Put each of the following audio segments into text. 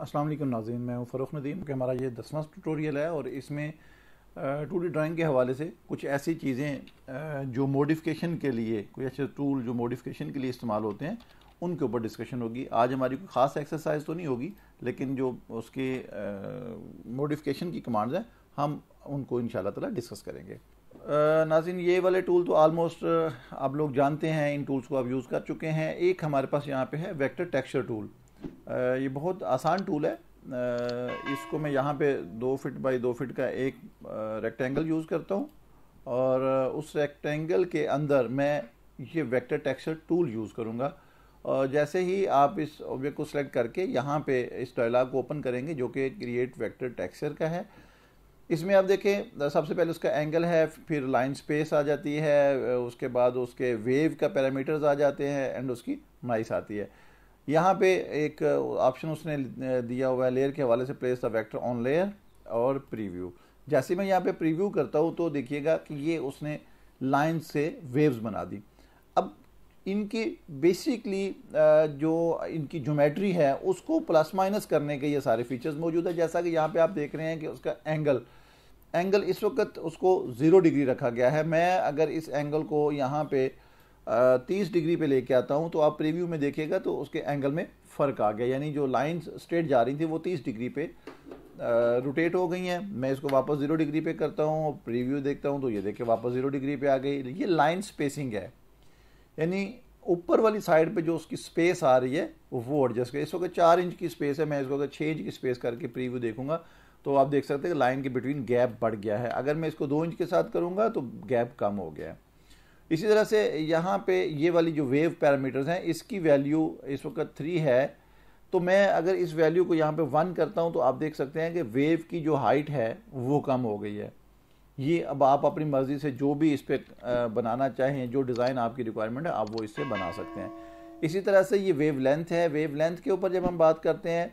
अस्सलाम नाजीन मैं हूँ फ़रुख नदीम कि हमारा ये दसवां ट्यूटोरियल है और इसमें टू डी ड्राइंग के हवाले से कुछ ऐसी चीज़ें जो मॉडिफिकेशन के लिए कोई ऐसे टूल जो मॉडिफिकेशन के लिए इस्तेमाल होते हैं उनके ऊपर डिस्कशन होगी आज हमारी कोई ख़ास एक्सरसाइज तो नहीं होगी लेकिन जो उसके मॉडिफिकेशन की कमांड्स हैं हम उनको इन ताला डिस्कस करेंगे नाजिन ये वाले टूल तो आलमोस्ट आप लोग जानते हैं इन टूल्स को आप यूज़ कर चुके हैं एक हमारे पास यहाँ पे है वेक्टर टेक्सचर टूल ये बहुत आसान टूल है इसको मैं यहाँ पे दो फिट बाई दो फिट का एक रेक्टेंगल यूज़ करता हूँ और उस रेक्टेंगल के अंदर मैं ये वेक्टर टेक्सचर टूल यूज़ करूँगा और जैसे ही आप इस ऑब्जेक्ट को सिलेक्ट करके यहाँ पे इस डायलॉग को ओपन करेंगे जो कि क्रिएट वेक्टर टेक्सचर का है इसमें आप देखें सबसे पहले उसका एंगल है फिर लाइन स्पेस आ जाती है उसके बाद उसके वेव का पैरामीटर्स आ जाते हैं एंड उसकी माइस आती है यहाँ पे एक ऑप्शन उसने दिया हुआ है लेयर के हवाले से place the vector on layer और प्रीव्यू जैसे मैं यहाँ पे प्रीव्यू करता हूँ तो देखिएगा कि ये उसने लाइन से वेव्स बना दी अब इनकी बेसिकली जो इनकी जोमेट्री है उसको प्लस माइनस करने के ये सारे फीचर्स मौजूद है जैसा कि यहाँ पे आप देख रहे हैं कि उसका एंगल एंगल इस वक्त उसको ज़ीरो डिग्री रखा गया है मैं अगर इस एंगल को यहाँ पे तीस डिग्री पे लेके आता हूँ तो आप प्रीव्यू में देखेगा तो उसके एंगल में फ़र्क आ गया यानी जो लाइंस स्ट्रेट जा रही थी वो तीस डिग्री पे रोटेट हो गई हैं मैं इसको वापस ज़ीरो डिग्री पे करता हूँ प्रीव्यू देखता हूँ तो ये देखे वापस ज़ीरो डिग्री पे आ गई ये लाइन स्पेसिंग है यानी ऊपर वाली साइड पे जो उसकी स्पेस आ रही है वो एडजस्ट करें इस वक्त चार इंच की स्पेस है मैं इसको अगर छः इंच की स्पेस करके प्रीव्यू देखूंगा तो आप देख सकते हैं कि लाइन के बिटवीन गैप बढ़ गया है अगर मैं इसको दो इंच के साथ करूँगा तो गैप कम हो गया है इसी तरह से यहाँ पे ये वाली जो वेव पैरामीटर्स हैं इसकी वैल्यू इस वक्त थ्री है तो मैं अगर इस वैल्यू को यहाँ पे वन करता हूँ तो आप देख सकते हैं कि वेव की जो हाइट है वो कम हो गई है ये अब आप अपनी मर्ज़ी से जो भी इस पर बनाना चाहें जो डिज़ाइन आपकी रिक्वायरमेंट है आप वो इससे बना सकते हैं इसी तरह से ये वेव लेंथ है वेव लेंथ के ऊपर जब हम बात करते हैं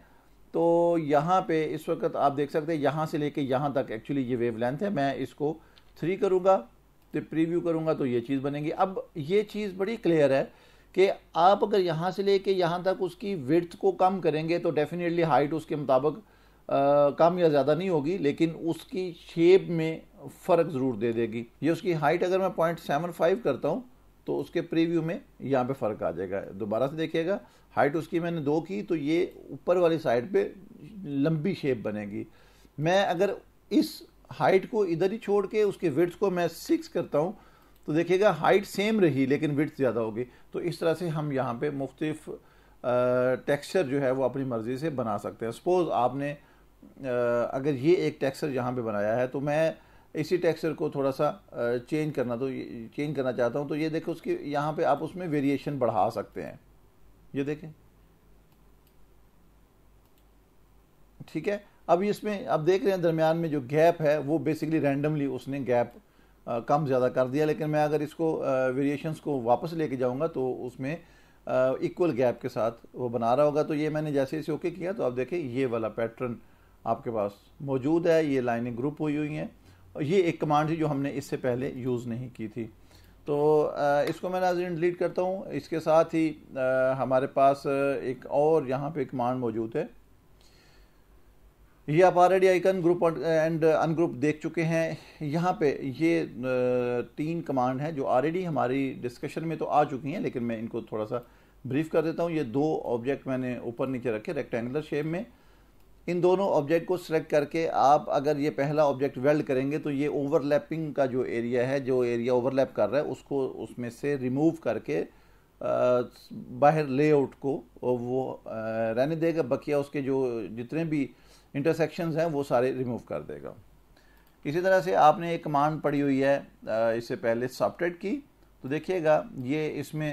तो यहाँ पे इस वक्त आप देख सकते हैं यहाँ से लेके यहाँ तक एक्चुअली ये वेव लेंथ है मैं इसको थ्री करूँगा तो प्रीव्यू करूँगा तो ये चीज़ बनेगी अब ये चीज़ बड़ी क्लियर है कि आप अगर यहाँ से लेके यहाँ तक उसकी विर्थ को कम करेंगे तो डेफिनेटली हाइट उसके मुताबिक कम या ज़्यादा नहीं होगी लेकिन उसकी शेप में फ़र्क ज़रूर दे देगी ये उसकी हाइट अगर मैं पॉइंट सेवन फाइव करता हूँ तो उसके प्रीव्यू में यहाँ पे फ़र्क आ जाएगा दोबारा से देखिएगा हाइट उसकी मैंने दो की तो ये ऊपर वाली साइड पे लंबी शेप बनेगी मैं अगर इस हाइट को इधर ही छोड़ के उसके विड्थ को मैं सिक्स करता हूँ तो देखिएगा हाइट सेम रही लेकिन विड्थ ज़्यादा होगी तो इस तरह से हम यहाँ पे मुख्तफ टेक्सचर जो है वो अपनी मर्ज़ी से बना सकते हैं सपोज़ आपने आ, अगर ये एक टेक्सचर यहाँ पे बनाया है तो मैं इसी टेक्सचर को थोड़ा सा चेंज करना तो चेंज करना चाहता हूँ तो ये देखो उसकी यहाँ पे आप उसमें वेरिएशन बढ़ा सकते हैं ये देखें ठीक है अब इसमें आप देख रहे हैं दरमियान में जो गैप है वो बेसिकली रैंडमली उसने गैप कम ज़्यादा कर दिया लेकिन मैं अगर इसको वेरिएशंस को वापस लेके जाऊँगा तो उसमें इक्वल गैप के साथ वो बना रहा होगा तो ये मैंने जैसे इसे ओके किया तो आप देखें ये वाला पैटर्न आपके पास मौजूद है ये लाइनें ग्रुप हुई हुई हैं और ये एक कमांड थी जो हमने इससे पहले यूज़ नहीं की थी तो इसको मैं नाजर डिलीट करता हूँ इसके साथ ही हमारे पास एक और यहाँ पे कमांड मौजूद है ये आप already icon group and ungroup देख चुके हैं यहाँ पे ये uh, तीन कमांड हैं जो ऑलरेडी हमारी डिस्कशन में तो आ चुकी हैं लेकिन मैं इनको थोड़ा सा ब्रीफ कर देता हूँ ये दो ऑब्जेक्ट मैंने ऊपर नीचे रखे रेक्टेंगुलर शेप में इन दोनों ऑब्जेक्ट को सिलेक्ट करके आप अगर ये पहला ऑब्जेक्ट वेल्ड करेंगे तो ये ओवरलैपिंग का जो एरिया है जो एरिया ओवरलैप कर रहा है उसको उसमें से रिमूव करके uh, बाहर लेआउट को वो uh, रहने देगा बकिया उसके जो जितने भी इंटरसेक्शंस हैं वो सारे रिमूव कर देगा इसी तरह से आपने एक कमांड पड़ी हुई है इससे पहले सबट्रेट की तो देखिएगा ये इसमें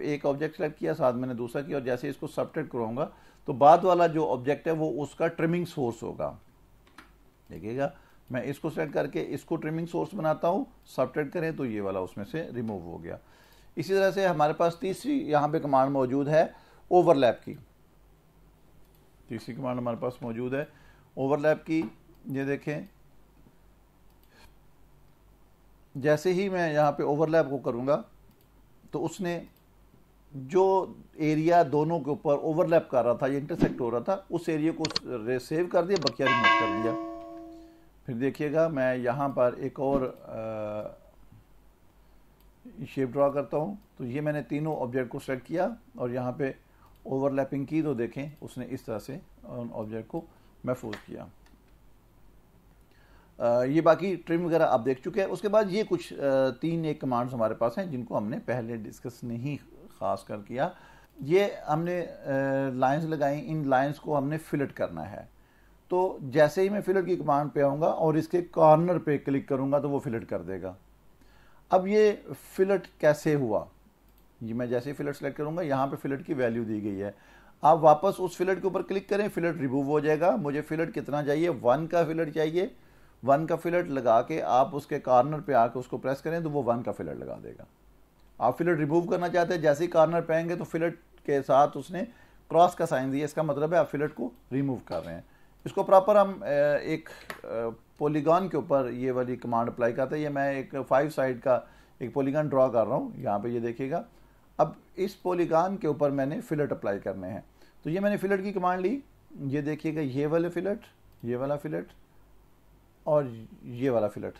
एक ऑब्जेक्ट सेलेक्ट किया साथ मैंने दूसरा किया और जैसे इसको सबट्रेट करूँगा तो बाद वाला जो ऑब्जेक्ट है वो उसका ट्रिमिंग सोर्स होगा देखिएगा मैं इसको सेलेक्ट करके इसको ट्रिमिंग सोर्स बनाता हूँ सबट्रेट करें तो ये वाला उसमें से रिमूव हो गया इसी तरह से हमारे पास तीसरी यहाँ पे कमांड मौजूद है ओवरलैप की तीसरी कमांड हमारे पास मौजूद है ओवरलैप की ये देखें जैसे ही मैं यहाँ पे ओवरलैप को करूँगा तो उसने जो एरिया दोनों के ऊपर ओवरलैप कर रहा था या इंटरसेक्ट हो रहा था उस एरिया को सेव कर दिया बकिया रिमूव कर दिया फिर देखिएगा मैं यहाँ पर एक और शेप ड्रा करता हूँ तो ये मैंने तीनों ऑब्जेक्ट को सेलेक्ट किया और यहाँ पे ओवरलैपिंग की तो देखें उसने इस तरह से उन ऑब्जेक्ट को महफूज किया आ, ये बाकी ट्रिम वगैरह आप देख चुके हैं उसके बाद ये कुछ आ, तीन एक कमांड्स हमारे पास हैं जिनको हमने पहले डिस्कस नहीं खास कर किया ये हमने लाइंस लगाई इन लाइंस को हमने फिलट करना है तो जैसे ही मैं फिलट की कमांड पे आऊँगा और इसके कॉर्नर पे क्लिक करूँगा तो वो फिलट कर देगा अब ये फिलट कैसे हुआ ये मैं जैसे ही फिलेट सेलेक्ट करूंगा यहाँ पे फिलेट की वैल्यू दी गई है आप वापस उस फिलेट के ऊपर क्लिक करें फिलेट रिमूव हो जाएगा मुझे फिलेट कितना चाहिए वन का फिलेट चाहिए वन का फिलेट लगा के आप उसके कार्नर पे आके उसको प्रेस करें तो वो वन का फिलेट लगा देगा आप फिलेट रिमूव करना चाहते हैं जैसे ही कार्नर पे आएंगे तो फिलेट के साथ उसने क्रॉस का साइन दिया इसका मतलब है आप फिलेट को रिमूव कर रहे हैं इसको प्रॉपर हम एक पोलीगॉन के ऊपर ये वाली कमांड अप्लाई करते हैं ये मैं एक फाइव साइड का एक पोलीगॉन ड्रॉ कर रहा हूँ यहाँ पर ये देखिएगा अब इस पॉलीगॉन के ऊपर मैंने फिलट अप्लाई करने हैं तो ये मैंने फिलट की कमांड ली ये देखिएगा ये वाले फिलट ये वाला फिलट और ये वाला फिलट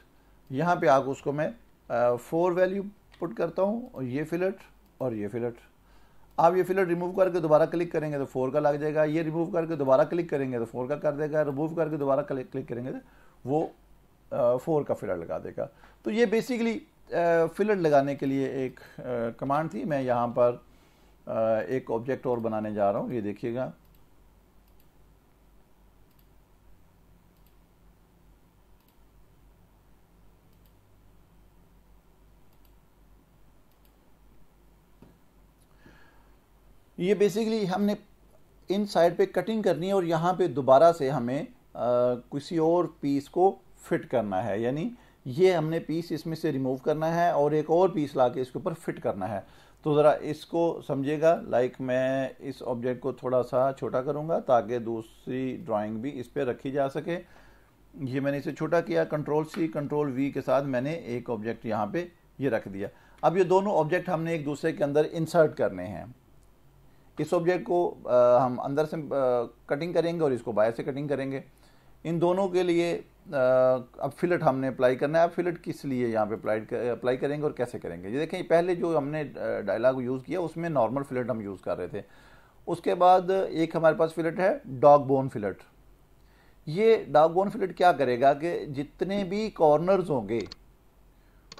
यहाँ पे आकर उसको मैं फोर वैल्यू पुट करता हूँ और ये फिलट और ये फिलट आप ये फिलट रिमूव करके दोबारा क्लिक करेंगे तो फोर का लग जाएगा ये रिमूव करके दोबारा क्लिक करेंगे तो फोर का कर देगा रिमूव करके दोबारा क्लिक करेंगे तो वो फोर का फिलट लगा देगा तो ये बेसिकली फिलर लगाने के लिए एक कमांड थी मैं यहाँ पर एक ऑब्जेक्ट और बनाने जा रहा हूँ ये देखिएगा ये बेसिकली हमने इन साइड पे कटिंग करनी है और यहाँ पे दोबारा से हमें किसी और पीस को फिट करना है यानी ये हमने पीस इसमें से रिमूव करना है और एक और पीस ला के इसके ऊपर फिट करना है तो ज़रा इसको समझिएगा लाइक मैं इस ऑब्जेक्ट को थोड़ा सा छोटा करूँगा ताकि दूसरी ड्राइंग भी इस पर रखी जा सके ये मैंने इसे छोटा किया कंट्रोल सी कंट्रोल वी के साथ मैंने एक ऑब्जेक्ट यहाँ पे ये रख दिया अब ये दोनों ऑब्जेक्ट हमने एक दूसरे के अंदर इंसर्ट करने हैं इस ऑब्जेक्ट को आ, हम अंदर से आ, कटिंग करेंगे और इसको बाहर से कटिंग करेंगे इन दोनों के लिए अब फिलट हमने अप्लाई करना है अब फिलट किस लिए यहाँ पे अप्लाई कर, अप्लाई करेंगे और कैसे करेंगे ये देखें पहले जो हमने डायलॉग यूज़ किया उसमें नॉर्मल फिलट हम यूज़ कर रहे थे उसके बाद एक हमारे पास फ़िलट है डॉग बोन फिलट ये डॉग बोन फिलट क्या करेगा कि जितने भी कॉर्नर्स होंगे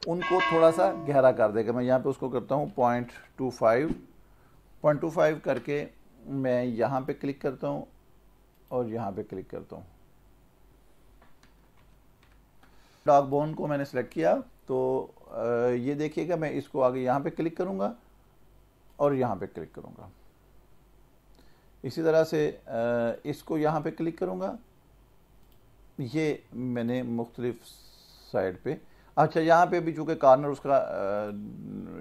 उनको थोड़ा सा गहरा कर देगा मैं यहाँ पे उसको करता हूँ point two five point two five करके मैं यहाँ पे क्लिक करता हूँ और यहाँ पे क्लिक करता हूँ डॉक बोन को मैंने सेलेक्ट किया तो ये देखिएगा मैं इसको आगे यहाँ पे क्लिक करूँगा और यहाँ पे क्लिक करूँगा इसी तरह से इसको यहाँ पे क्लिक करूँगा ये मैंने मुख्तलिफ साइड पे अच्छा यहाँ पे भी चूँकि कार्नर उसका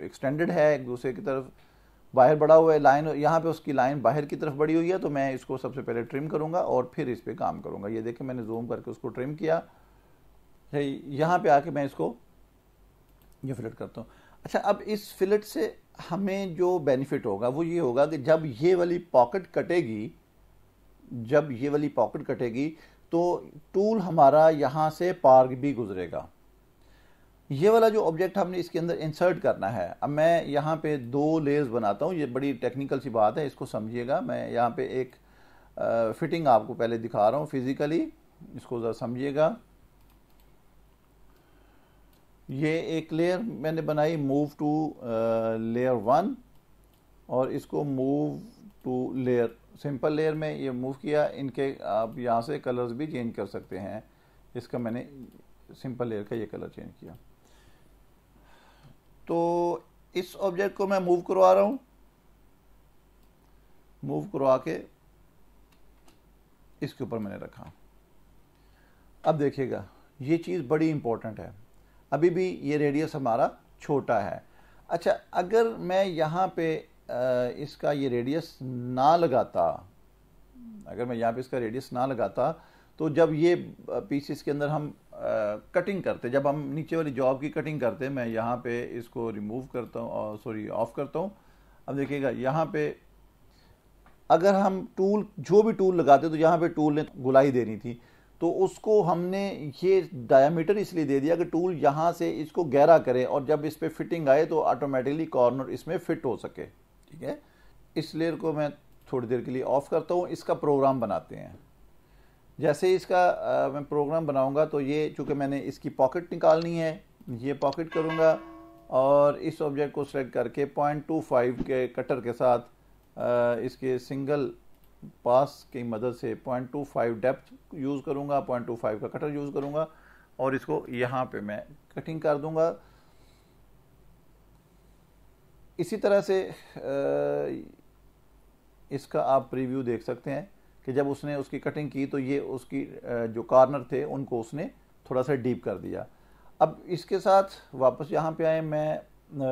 एक्सटेंडेड है एक दूसरे की तरफ बाहर बढ़ा हुआ है लाइन यहाँ पे उसकी लाइन बाहर की तरफ बढ़ी हुई है तो मैं इसको सबसे पहले ट्रिम करूँगा और फिर इस पर काम करूँगा ये देखें मैंने जूम करके उसको ट्रिम किया यहाँ पे आके मैं इसको ये फिलट करता हूँ अच्छा अब इस फिलट से हमें जो बेनिफिट होगा वो ये होगा कि जब ये वाली पॉकेट कटेगी जब ये वाली पॉकेट कटेगी तो टूल हमारा यहाँ से पार्क भी गुजरेगा ये वाला जो ऑब्जेक्ट हमने इसके अंदर इंसर्ट करना है अब मैं यहाँ पे दो लेयर्स बनाता हूँ ये बड़ी टेक्निकल सी बात है इसको समझिएगा मैं यहाँ पे एक फिटिंग आपको पहले दिखा रहा हूँ फिज़िकली इसको ज़रा समझिएगा ये एक लेयर मैंने बनाई मूव टू लेयर वन और इसको move to layer simple layer में ये मूव किया इनके आप यहाँ से कलर्स भी चेंज कर सकते हैं इसका मैंने सिंपल लेयर का ये कलर चेंज किया तो इस ऑब्जेक्ट को मैं मूव करवा रहा हूँ मूव करवा के इसके ऊपर मैंने रखा अब देखिएगा ये चीज़ बड़ी इम्पोर्टेंट है अभी भी ये रेडियस हमारा छोटा है अच्छा अगर मैं यहाँ पे इसका ये रेडियस ना लगाता अगर मैं यहाँ पे इसका रेडियस ना लगाता तो जब ये पीसीस के अंदर हम कटिंग करते जब हम नीचे वाली जॉब की कटिंग करते मैं यहाँ पे इसको रिमूव करता हूँ सॉरी ऑफ करता हूँ अब देखिएगा यहाँ पे अगर हम टूल जो भी टूल लगाते तो यहाँ पे टूल ने गुलाई देनी थी तो उसको हमने ये डायामीटर इसलिए दे दिया कि टूल यहाँ से इसको गहरा करे और जब इस पर फिटिंग आए तो ऑटोमेटिकली कॉर्नर इसमें फिट हो सके ठीक है इस लेयर को मैं थोड़ी देर के लिए ऑफ़ करता हूँ इसका प्रोग्राम बनाते हैं जैसे इसका आ, मैं प्रोग्राम बनाऊँगा तो ये चूँकि मैंने इसकी पॉकेट निकालनी है ये पॉकेट करूँगा और इस ऑब्जेक्ट को सेलेक्ट करके पॉइंट के कटर के साथ आ, इसके सिंगल पास की मदद से 0.25 डेप्थ यूज़ करूँगा 0.25 का कटर यूज़ करूँगा और इसको यहाँ पे मैं कटिंग कर दूँगा इसी तरह से इसका आप प्रीव्यू देख सकते हैं कि जब उसने उसकी कटिंग की तो ये उसकी जो कॉर्नर थे उनको उसने थोड़ा सा डीप कर दिया अब इसके साथ वापस यहाँ पे आए मैं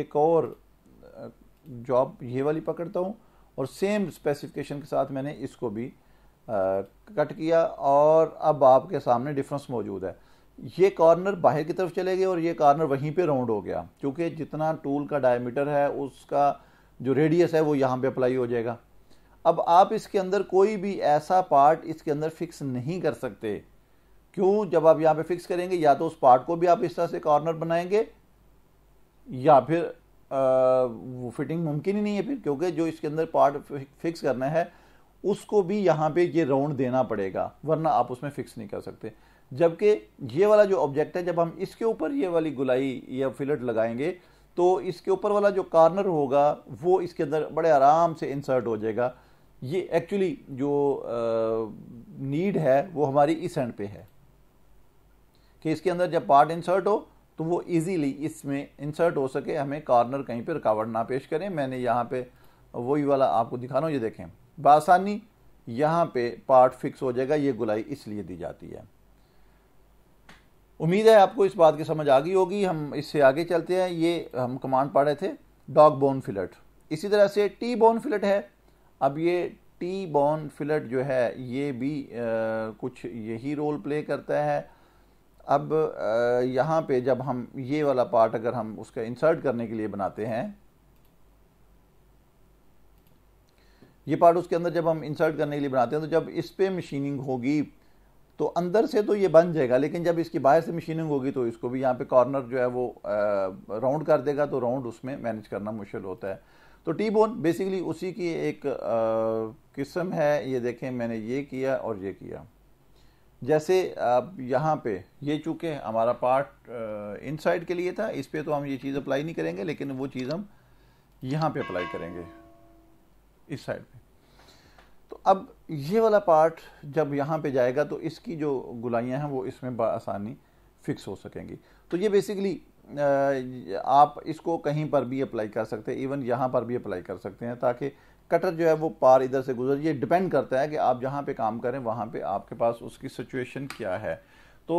एक और जॉब ये वाली पकड़ता हूँ और सेम स्पेसिफिकेशन के साथ मैंने इसको भी कट किया और अब आपके सामने डिफरेंस मौजूद है ये कॉर्नर बाहर की तरफ चले गए और ये कॉर्नर वहीं पे राउंड हो गया क्योंकि जितना टूल का डायमीटर है उसका जो रेडियस है वो यहाँ पे अप्लाई हो जाएगा अब आप इसके अंदर कोई भी ऐसा पार्ट इसके अंदर फिक्स नहीं कर सकते क्यों जब आप यहाँ पे फिक्स करेंगे या तो उस पार्ट को भी आप इस तरह से कॉर्नर बनाएंगे या फिर वो फिटिंग मुमकिन ही नहीं है फिर क्योंकि जो इसके अंदर पार्ट फिक्स करना है उसको भी यहाँ पे ये राउंड देना पड़ेगा वरना आप उसमें फिक्स नहीं कर सकते जबकि ये वाला जो ऑब्जेक्ट है जब हम इसके ऊपर ये वाली गुलाई या फिलट लगाएंगे तो इसके ऊपर वाला जो कार्नर होगा वो इसके अंदर बड़े आराम से इंसर्ट हो जाएगा ये एक्चुअली जो नीड है वो हमारी इस एंड पे है कि इसके अंदर जब पार्ट इंसर्ट हो तो वो इजीली इसमें इंसर्ट हो सके हमें कॉर्नर कहीं पे रुकावट ना पेश करें मैंने यहाँ पे वही वाला आपको दिखा रहा हूँ ये देखें बासानी यहाँ पे पार्ट फिक्स हो जाएगा ये गुलाई इसलिए दी जाती है उम्मीद है आपको इस बात की समझ आ गई होगी हम इससे आगे चलते हैं ये हम कमांड पढ़ रहे थे डॉग बोन फिलट इसी तरह से टी बोन फिलट है अब ये टी बोन फिलट जो है ये भी आ, कुछ यही रोल प्ले करता है अब यहाँ पे जब हम ये वाला पार्ट अगर हम उसका इंसर्ट करने के लिए बनाते हैं ये पार्ट उसके अंदर जब हम इंसर्ट करने के लिए बनाते हैं तो जब इस पर मशीनिंग होगी तो अंदर से तो ये बन जाएगा लेकिन जब इसकी बाहर से मशीनिंग होगी तो इसको भी यहाँ पे कॉर्नर जो है वो राउंड कर देगा तो राउंड उसमें मैनेज करना मुश्किल होता है तो टी बोन बेसिकली उसी की एक किस्म है ये देखें मैंने ये किया और ये किया जैसे आप यहाँ पे ये चूँकि हमारा पार्ट इनसाइड के लिए था इस पर तो हम ये चीज़ अप्लाई नहीं करेंगे लेकिन वो चीज़ हम यहाँ पे अप्लाई करेंगे इस साइड पे तो अब ये वाला पार्ट जब यहाँ पे जाएगा तो इसकी जो गुलाइयाँ हैं वो इसमें आसानी फिक्स हो सकेंगी तो ये बेसिकली आप इसको कहीं पर भी अप्लाई कर सकते हैं इवन यहाँ पर भी अप्लाई कर सकते हैं ताकि कटर जो है वो पार इधर से गुजर ये डिपेंड करता है कि आप जहाँ पे काम करें वहाँ पे आपके पास उसकी सिचुएशन क्या है तो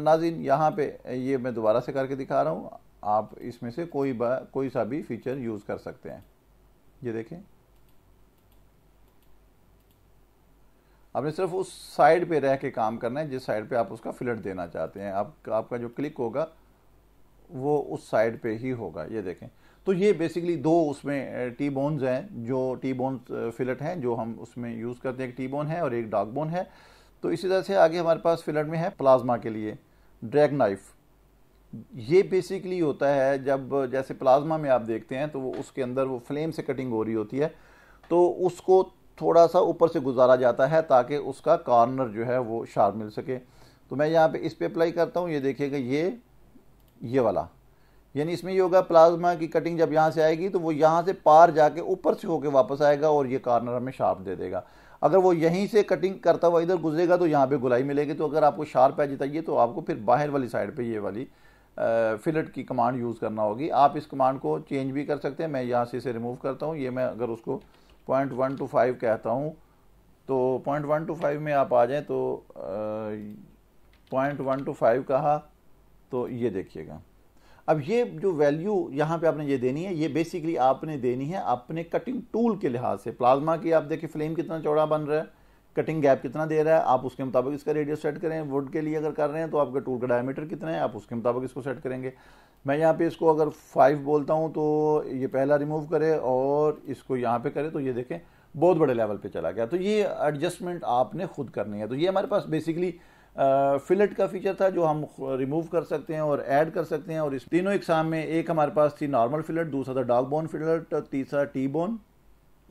नाजिन यहाँ पे ये मैं दोबारा से करके दिखा रहा हूँ आप इसमें से कोई कोई सा भी फीचर यूज़ कर सकते हैं ये देखें आपने सिर्फ उस साइड पे रह के काम करना है जिस साइड पे आप उसका फिलट देना चाहते हैं आप, आपका जो क्लिक होगा वो उस साइड पे ही होगा ये देखें तो ये बेसिकली दो उसमें टी बोन्स हैं जो टी बोन्स फिलट हैं जो हम उसमें यूज़ करते हैं एक टी बोन है और एक डार्क बोन है तो इसी तरह से आगे हमारे पास फिलट में है प्लाज्मा के लिए ड्रैग नाइफ ये बेसिकली होता है जब जैसे प्लाज्मा में आप देखते हैं तो वो उसके अंदर वो फ्लेम से कटिंग हो रही होती है तो उसको थोड़ा सा ऊपर से गुजारा जाता है ताकि उसका कॉर्नर जो है वो शार्प मिल सके तो मैं यहाँ पे इस पर अप्लाई करता हूँ ये देखिएगा ये ये वाला यानी इसमें ये होगा प्लाज्मा की कटिंग जब यहाँ से आएगी तो वो यहाँ से पार जाके ऊपर से होके वापस आएगा और ये कार्नर हमें शार्प दे देगा अगर वो यहीं से कटिंग करता हुआ इधर गुजरेगा तो यहाँ पे गुलाई मिलेगी तो अगर आपको शार्प है जिताइए तो आपको फिर बाहर वाली साइड पे ये वाली फिलट की कमांड यूज़ करना होगी आप इस कमांड को चेंज भी कर सकते हैं मैं यहाँ से इसे रिमूव करता हूँ ये मैं अगर उसको पॉइंट वन टू फाइव कहता हूँ तो पॉइंट वन टू फाइव में आप आ जाएँ तो पॉइंट वन टू फाइव कहा तो ये देखिएगा अब ये जो वैल्यू यहाँ पे आपने ये देनी है ये बेसिकली आपने देनी है अपने कटिंग टूल के लिहाज से प्लाज्मा की आप देखिए फ्लेम कितना चौड़ा बन रहा है कटिंग गैप कितना दे रहा है आप उसके मुताबिक इसका रेडियस सेट करें वुड के लिए अगर कर रहे हैं तो आपका टूल का डायमीटर कितना है आप उसके मुताबिक इसको सेट करेंगे मैं यहाँ पे इसको अगर फाइव बोलता हूँ तो ये पहला रिमूव करे और इसको यहाँ पे करे तो ये देखें बहुत बड़े लेवल पे चला गया तो ये एडजस्टमेंट आपने खुद करनी है तो ये हमारे पास बेसिकली फिलेट का फीचर था जो हम रिमूव कर सकते हैं और ऐड कर सकते हैं और इस तीनों एग्जाम में एक हमारे पास थी नॉर्मल फिलेट दूसरा था डॉग बोन फिलेट तीसरा टी बोन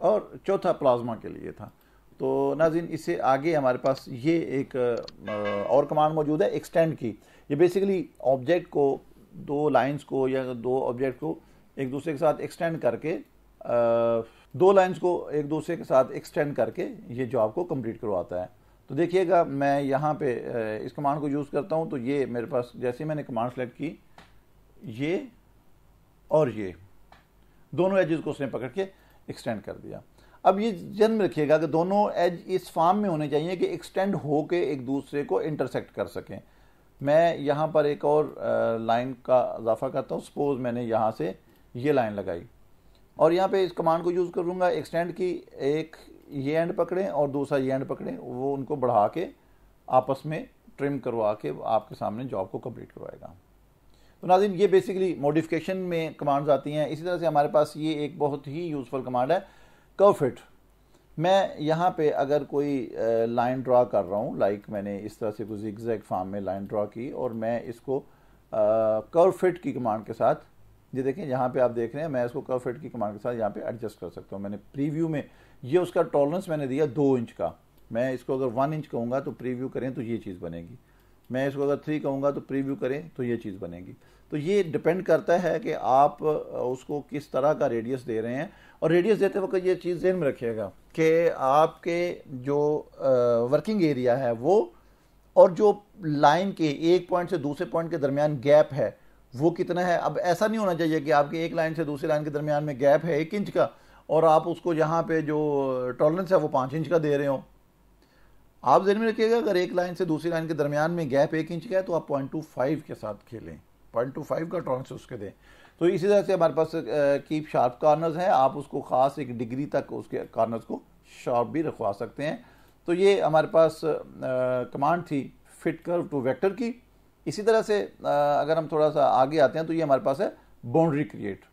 और चौथा प्लाज्मा के लिए था तो नाजिन इससे आगे हमारे पास ये एक और कमांड मौजूद है एक्सटेंड की ये बेसिकली ऑब्जेक्ट को दो लाइंस को या दो ऑब्जेक्ट को एक दूसरे के साथ एक्सटेंड करके दो लाइंस को एक दूसरे के साथ एक्सटेंड करके ये जॉब को कंप्लीट करवाता है तो देखिएगा मैं यहाँ पे इस कमांड को यूज़ करता हूँ तो ये मेरे पास जैसे मैंने कमांड सेलेक्ट की ये और ये दोनों एजेस को उसने पकड़ के एक्सटेंड कर दिया अब ये जन्म रखिएगा कि दोनों एज इस फॉर्म में होने चाहिए कि एक्सटेंड हो के एक दूसरे को इंटरसेक्ट कर सकें मैं यहाँ पर एक और लाइन का इजाफा करता हूँ सपोज़ मैंने यहाँ से ये लाइन लगाई और यहाँ पे इस कमांड को यूज़ करूँगा एक्सटेंड की एक ये एंड पकड़ें और दूसरा ये एंड पकड़ें वो उनको बढ़ा के आपस में ट्रिम करवा के आपके सामने जॉब को कंप्लीट करवाएगा तो नाजिन ये बेसिकली मॉडिफिकेशन में कमांड्स आती हैं इसी तरह से हमारे पास ये एक बहुत ही यूज़फुल कमांड है कर्फिट मैं यहाँ पे अगर कोई लाइन ड्रा कर रहा हूँ लाइक मैंने इस तरह से कुछ एग्जैक्ट फार्म में लाइन ड्रा की और मैं इसको कर्व फिट की कमांड के साथ ये देखें यहाँ पे आप देख रहे हैं मैं इसको कर्व फिट की कमांड के साथ यहाँ पे एडजस्ट कर सकता हूँ मैंने प्रीव्यू में ये उसका टॉलरेंस मैंने दिया दो इंच का मैं इसको अगर वन इंच कहूँगा तो प्रीव्यू करें तो ये चीज़ बनेगी मैं इसको अगर थ्री कहूँगा तो प्रीव्यू करें तो ये चीज़ बनेगी तो ये डिपेंड करता है कि आप उसको किस तरह का रेडियस दे रहे हैं और रेडियस देते वक्त ये चीज़ जहन में रखिएगा कि आपके जो वर्किंग एरिया है वो और जो लाइन के एक पॉइंट से दूसरे पॉइंट के दरमियान गैप है वो कितना है अब ऐसा नहीं होना चाहिए कि आपके एक लाइन से दूसरी लाइन के दरमियान में गैप है एक इंच का और आप उसको यहाँ पे जो टॉलरेंस है वो पाँच इंच का दे रहे हो आप जहन में रखिएगा अगर एक लाइन से दूसरी लाइन के दरमियान में गैप एक इंच का है तो आप पॉइंट टू फाइव के साथ खेलें पॉइंट टू फाइव का टॉलरेंस उसके दें तो इसी तरह से हमारे पास कीप शार्प कॉर्नर्स हैं आप उसको ख़ास एक डिग्री तक उसके कार्नर्स को शार्प भी रखवा सकते हैं तो ये हमारे पास कमांड थी फिट कर्व टू वेक्टर की इसी तरह से आ, अगर हम थोड़ा सा आगे आते हैं तो ये हमारे पास है बाउंड्री क्रिएट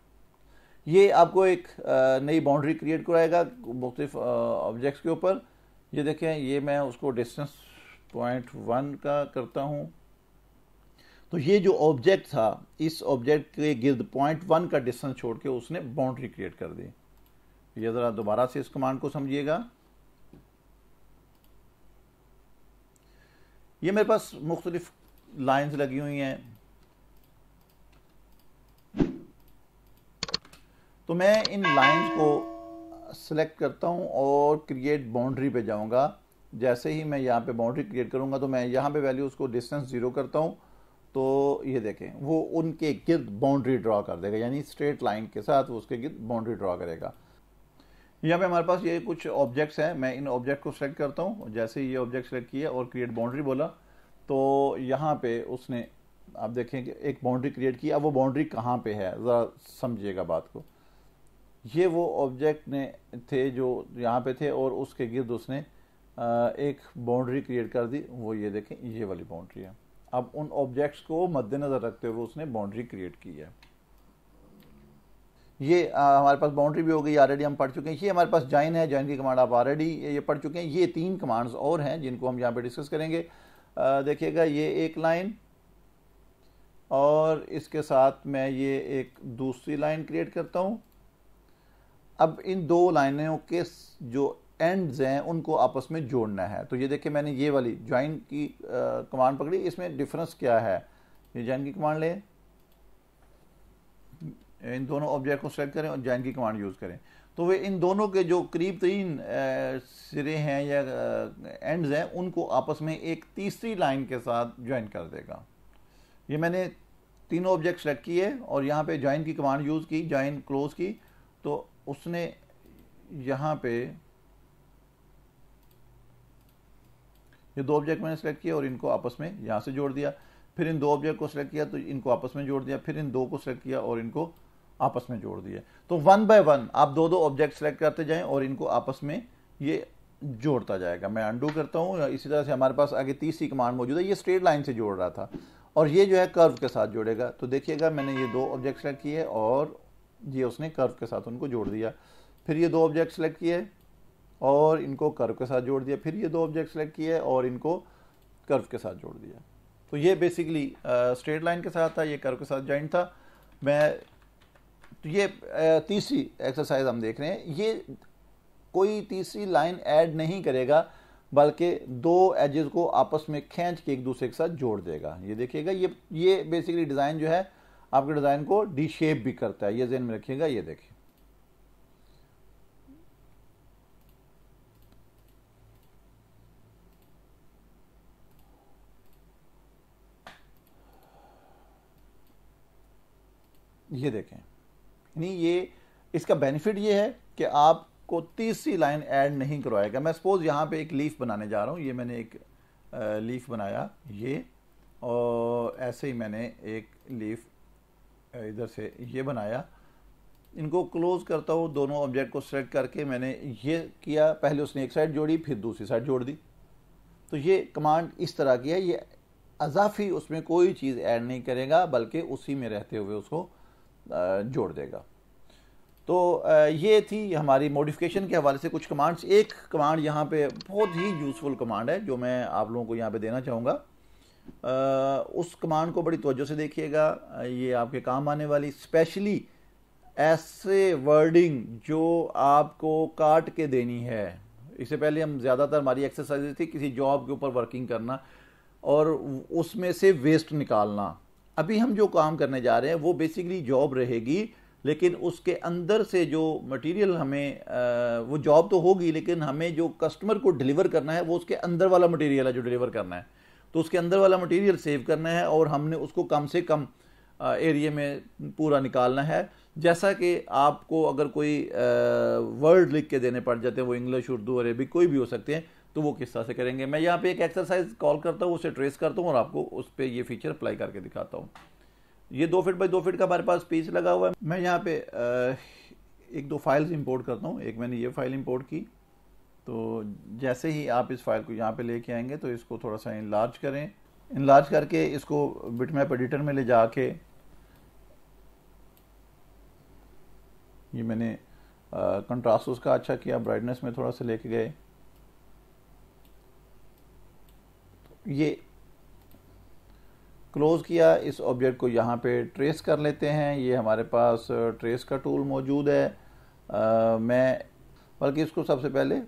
ये आपको एक नई बाउंड्री क्रिएट कराएगा मुख्तफ ऑब्जेक्ट्स के ऊपर ये देखें ये मैं उसको डिस्टेंस पॉइंट वन का करता हूँ तो ये जो ऑब्जेक्ट था इस ऑब्जेक्ट के गिर्द पॉइंट वन का डिस्टेंस छोड़ के उसने बाउंड्री क्रिएट कर दी ये ज़रा दोबारा से इस कमांड को समझिएगा ये मेरे पास मुख्तलिफ लाइंस लगी हुई हैं तो मैं इन लाइंस को सिलेक्ट uh, करता हूँ और क्रिएट बाउंड्री पे जाऊँगा जैसे ही मैं यहाँ पे बाउंड्री क्रिएट करूँगा तो मैं यहाँ पे वैल्यू उसको डिस्टेंस ज़ीरो करता हूँ तो ये देखें वो उनके गिर्द बाउंड्री ड्रा कर देगा यानी स्ट्रेट लाइन के साथ वो उसके गिर्द बाउंड्री ड्रा करेगा यहाँ पे हमारे पास ये कुछ ऑब्जेक्ट्स हैं मैं इन ऑब्जेक्ट को सिलेक्ट करता हूँ जैसे ही ये ऑब्जेक्ट सेलेक्ट किया और क्रिएट बाउंड्री बोला तो यहाँ पे उसने आप देखें कि एक बाउंड्री क्रिएट की अब वो बाउंड्री कहाँ पे है ज़रा समझिएगा बात को ये वो ऑब्जेक्ट ने थे जो यहाँ पे थे और उसके गिर्द उसने एक बाउंड्री क्रिएट कर दी वो ये देखें ये वाली बाउंड्री है अब उन ऑब्जेक्ट्स को मद्देनज़र रखते हुए उसने बाउंड्री क्रिएट की है ये आ, हमारे पास बाउंड्री भी हो गई ऑलरेडी हम पढ़ चुके हैं ये हमारे पास जाइन है जाइन की कमांड आप ऑलरेडी ये पढ़ चुके हैं ये तीन कमांड्स और हैं जिनको हम यहाँ पे डिस्कस करेंगे देखिएगा ये एक लाइन और इसके साथ मैं ये एक दूसरी लाइन क्रिएट करता हूँ अब इन दो लाइनों के जो एंड्स हैं उनको आपस में जोड़ना है तो ये देखिए मैंने ये वाली ज्वाइन की कमांड पकड़ी इसमें डिफरेंस क्या है ये ज्वाइन की कमांड लें इन दोनों ऑब्जेक्ट को सेलेक्ट करें और ज्वाइन की कमांड यूज़ करें तो वे इन दोनों के जो करीब तीन सिरे हैं या एंड्स हैं उनको आपस में एक तीसरी लाइन के साथ ज्वाइन कर देगा ये मैंने तीनों ऑब्जेक्ट सेलेक्ट किए और यहाँ पे ज्वाइन की कमांड यूज़ की ज्वाइन क्लोज की तो उसने यहाँ पे ये दो ऑब्जेक्ट मैंने सेलेक्ट किया और इनको आपस में यहाँ से जोड़ दिया फिर इन दो ऑब्जेक्ट को सिलेक्ट किया तो इनको आपस में जोड़ दिया फिर इन दो को सेलेक्ट किया और इनको आपस में जोड़ दिया तो वन बाय वन आप दो दो ऑब्जेक्ट सेलेक्ट करते जाएं और इनको आपस में ये जोड़ता जाएगा मैं अंडू करता हूँ इसी तरह से हमारे पास आगे तीसरी कमांड मौजूद है ये स्ट्रेट लाइन से जोड़ रहा था और ये जो है कर्व के साथ जोड़ेगा तो देखिएगा मैंने ये दो ऑब्जेक्ट सेलेक्ट किए और ये उसने कर्व के साथ उनको जोड़ दिया फिर ये दो ऑब्जेक्ट सेलेक्ट किए और इनको कर्व के साथ जोड़ दिया फिर ये दो ऑब्जेक्ट सेलेक्ट किए और इनको कर्व के साथ जोड़ दिया तो ये बेसिकली स्ट्रेट लाइन के साथ था ये कर्व के साथ जॉइंट था मैं तो ये uh, तीसरी एक्सरसाइज हम देख रहे हैं ये कोई तीसरी लाइन ऐड नहीं करेगा बल्कि दो एजेस को आपस में खींच के एक दूसरे के साथ जोड़ देगा ये देखिएगा ये ये बेसिकली डिज़ाइन जो है आपके डिज़ाइन को डीशेप भी करता है ये जेन में रखिएगा ये देखिए ये देखें यानी ये इसका बेनिफिट ये है कि आपको तीसरी लाइन ऐड नहीं करवाएगा मैं सपोज़ यहाँ पे एक लीफ बनाने जा रहा हूँ ये मैंने एक लीफ बनाया ये और ऐसे ही मैंने एक लीफ इधर से ये बनाया इनको क्लोज करता हूँ दोनों ऑब्जेक्ट को सेलेक्ट करके मैंने ये किया पहले उसने एक साइड जोड़ी फिर दूसरी साइड जोड़ दी तो ये कमांड इस तरह की है ये अजाफी उसमें कोई चीज़ ऐड नहीं करेगा बल्कि उसी में रहते हुए उसको जोड़ देगा तो ये थी हमारी मॉडिफिकेशन के हवाले से कुछ कमांड्स एक कमांड यहाँ पे बहुत ही यूज़फुल कमांड है जो मैं आप लोगों को यहाँ पे देना चाहूँगा उस कमांड को बड़ी तवज्जो से देखिएगा ये आपके काम आने वाली स्पेशली ऐसे वर्डिंग जो आपको काट के देनी है इससे पहले हम ज़्यादातर हमारी एक्सरसाइज थी किसी जॉब के ऊपर वर्किंग करना और उसमें से वेस्ट निकालना अभी हम जो काम करने जा रहे हैं वो बेसिकली जॉब रहेगी लेकिन उसके अंदर से जो मटेरियल हमें आ, वो जॉब तो होगी लेकिन हमें जो कस्टमर को डिलीवर करना है वो उसके अंदर वाला मटेरियल है जो डिलीवर करना है तो उसके अंदर वाला मटेरियल सेव करना है और हमने उसको कम से कम एरिए में पूरा निकालना है जैसा कि आपको अगर कोई वर्ड लिख के देने पड़ जाते हैं वो इंग्लिश उर्दू अरेबिक कोई भी हो सकते हैं तो वो किस तरह से करेंगे मैं यहाँ पे एक एक्सरसाइज कॉल करता हूँ उसे ट्रेस करता हूँ और आपको उस पर ये फीचर अप्लाई करके दिखाता हूँ ये दो फिट बाई दो फिट का हमारे पास पेज लगा हुआ है मैं यहाँ पे एक दो फाइल्स इंपोर्ट करता हूँ एक मैंने ये फाइल इंपोर्ट की तो जैसे ही आप इस फाइल को यहाँ पे लेके आएंगे तो इसको थोड़ा सा इनलार्ज करें इनलार्ज करके इसको बिटमैप एडिटर में ले जाके ये मैंने कंट्रास्ट उसका अच्छा किया ब्राइटनेस में थोड़ा सा लेके गए ये क्लोज़ किया इस ऑब्जेक्ट को यहाँ पे ट्रेस कर लेते हैं ये हमारे पास ट्रेस का टूल मौजूद है आ, मैं बल्कि इसको सबसे पहले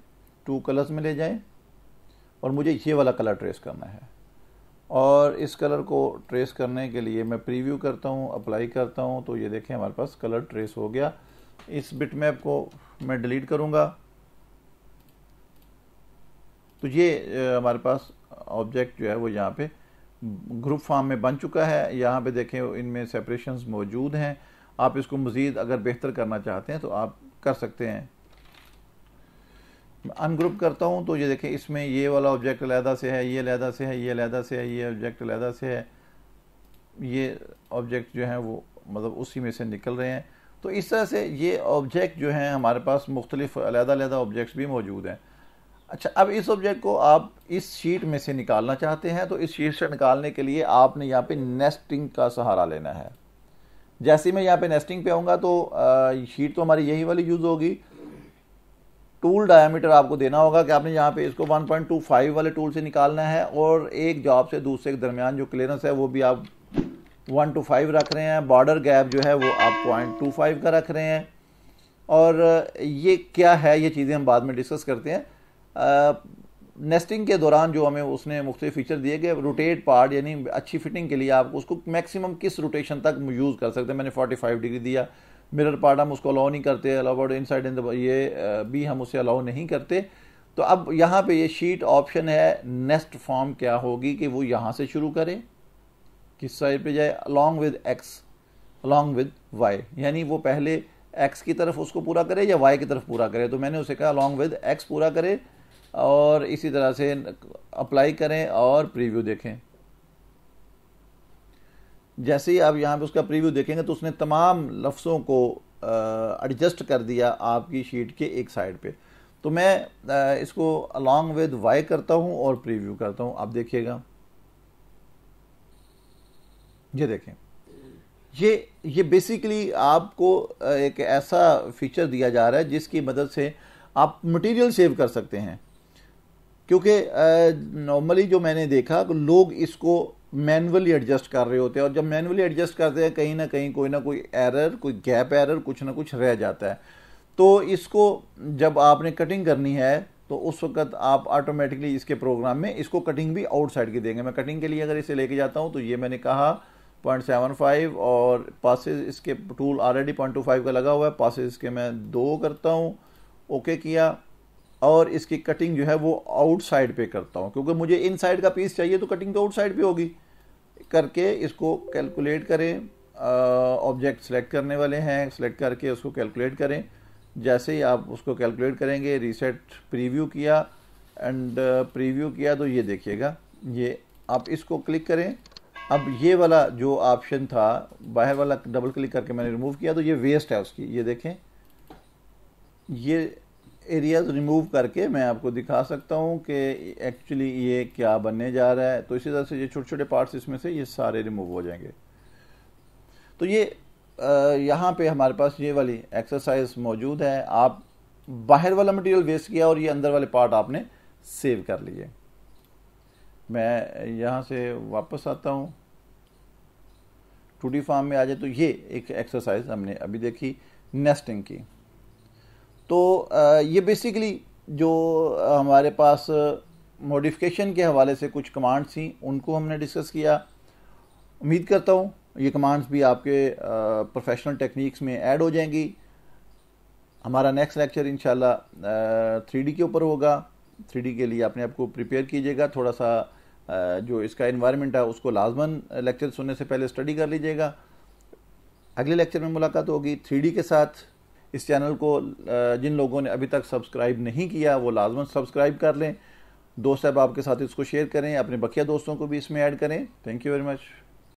टू कलर्स में ले जाएं और मुझे ये वाला कलर ट्रेस करना है और इस कलर को ट्रेस करने के लिए मैं प्रीव्यू करता हूँ अप्लाई करता हूँ तो ये देखें हमारे पास कलर ट्रेस हो गया इस बिट मैप को मैं डिलीट करूँगा तो ये हमारे पास ऑब्जेक्ट जो है वो यहाँ पे ग्रुप फॉर्म में बन चुका है यहाँ पे देखें इनमें सेपरेशंस मौजूद हैं आप इसको मज़ीद अगर बेहतर करना चाहते हैं तो आप कर सकते हैं अनग्रुप करता हूँ तो ये देखें इसमें ये वाला ऑब्जेक्ट अलहदा से है ये लहदा से है ये लहदा से है ये ऑब्जेक्ट अलहदा से है ये ऑब्जेक्ट जो है वो मतलब उसी में से निकल रहे हैं तो इस तरह से ये ऑब्जेक्ट जो हैं हमारे पास मुख्तलिफ अलहदा ऑब्जेक्ट्स भी मौजूद हैं अच्छा अब इस ऑब्जेक्ट को आप इस शीट में से निकालना चाहते हैं तो इस शीट से निकालने के लिए आपने यहाँ पे नेस्टिंग का सहारा लेना है जैसे मैं यहाँ पे नेस्टिंग पे आऊँगा तो शीट तो हमारी यही वाली यूज़ होगी टूल डायमीटर आपको देना होगा कि आपने यहाँ पे इसको 1.25 वाले टूल से निकालना है और एक जॉब से दूसरे के दरमियान जो क्लियरेंस है वो भी आप वन टू फाइव रख रहे हैं बॉर्डर गैप जो है वो आप पॉइंट टू फाइव का रख रहे हैं और ये क्या है ये चीज़ें हम बाद में डिस्कस करते हैं आ, नेस्टिंग के दौरान जो हमें उसने मुख्तु फीचर दिए कि रोटेट पार्ट यानी अच्छी फिटिंग के लिए आप उसको मैक्सिमम किस रोटेशन तक यूज़ कर सकते हैं मैंने फोर्टी डिग्री दिया मिरर पार्ट हम उसको अलाउ नहीं करते allowed inside in the ये भी हम उसे अलाउ नहीं करते तो अब यहाँ पे ये शीट ऑप्शन है नेक्स्ट फॉर्म क्या होगी कि वो यहाँ से शुरू करे किस साइड पे जाए along with X along with Y यानी वो पहले एक्स की तरफ उसको पूरा करे या वाई की तरफ पूरा करे तो मैंने उसे कहा अलॉन्ग विद एक्स पूरा करे और इसी तरह से अप्लाई करें और प्रीव्यू देखें जैसे ही आप यहाँ पे उसका प्रीव्यू देखेंगे तो उसने तमाम लफ्ज़ों को एडजस्ट कर दिया आपकी शीट के एक साइड पे तो मैं आ, इसको अलॉन्ग विद वाई करता हूँ और प्रीव्यू करता हूँ आप देखिएगा ये देखें ये ये बेसिकली आपको एक ऐसा फीचर दिया जा रहा है जिसकी मदद से आप मटेरियल सेव कर सकते हैं क्योंकि नॉर्मली जो मैंने देखा लोग इसको मैनुअली एडजस्ट कर रहे होते हैं और जब मैनुअली एडजस्ट करते हैं कहीं ना कहीं कोई ना कोई एरर कोई गैप एरर कुछ ना कुछ रह जाता है तो इसको जब आपने कटिंग करनी है तो उस वक्त आप ऑटोमेटिकली इसके प्रोग्राम में इसको कटिंग भी आउटसाइड की देंगे मैं कटिंग के लिए अगर इसे लेके जाता हूँ तो ये मैंने कहा पॉइंट सेवन फाइव और पासिस इसके tool already point two five का लगा हुआ है पासिस इसके मैं दो करता हूँ ओके किया और इसकी कटिंग जो है वो आउटसाइड पे करता हूँ क्योंकि मुझे इनसाइड का पीस चाहिए तो कटिंग तो आउटसाइड पे होगी करके इसको कैलकुलेट करें ऑब्जेक्ट सेलेक्ट करने वाले हैं सेलेक्ट करके उसको कैलकुलेट करें जैसे ही आप उसको कैलकुलेट करेंगे रीसेट प्रीव्यू किया एंड प्रीव्यू किया तो ये देखिएगा ये आप इसको क्लिक करें अब ये वाला जो ऑप्शन था बाहर वाला डबल क्लिक करके मैंने रिमूव किया तो ये वेस्ट है उसकी ये देखें ये एरियाज रिमूव करके मैं आपको दिखा सकता हूँ कि एक्चुअली ये क्या बनने जा रहा है तो इसी तरह से ये छोटे छोटे पार्ट्स इसमें से ये सारे रिमूव हो जाएंगे तो ये यहाँ पे हमारे पास ये वाली एक्सरसाइज मौजूद है आप बाहर वाला मटेरियल वेस्ट किया और ये अंदर वाले पार्ट आपने सेव कर लिए मैं यहाँ से वापस आता हूँ टूटी फार्म में आ जाए तो ये एक एक्सरसाइज हमने अभी देखी नेस्टिंग की तो ये बेसिकली जो हमारे पास मॉडिफिकेशन के हवाले से कुछ कमांड्स थी उनको हमने डिस्कस किया उम्मीद करता हूँ ये कमांड्स भी आपके प्रोफेशनल टेक्निक्स में ऐड हो जाएंगी हमारा next lecture in three D के ऊपर होगा थ्री डी के लिए अपने आप को प्रिपेयर कीजिएगा थोड़ा सा जो इसका इन्वायरमेंट है उसको लाजमन लेक्चर सुनने से पहले स्टडी कर लीजिएगा अगले लेक्चर में मुलाकात होगी थ्री डी के साथ इस चैनल को जिन लोगों ने अभी तक सब्सक्राइब नहीं किया वो लाजमन सब्सक्राइब कर लें दोस्त साहब आपके साथ इसको शेयर करें अपने बकिया दोस्तों को भी इसमें ऐड करें थैंक यू वेरी मच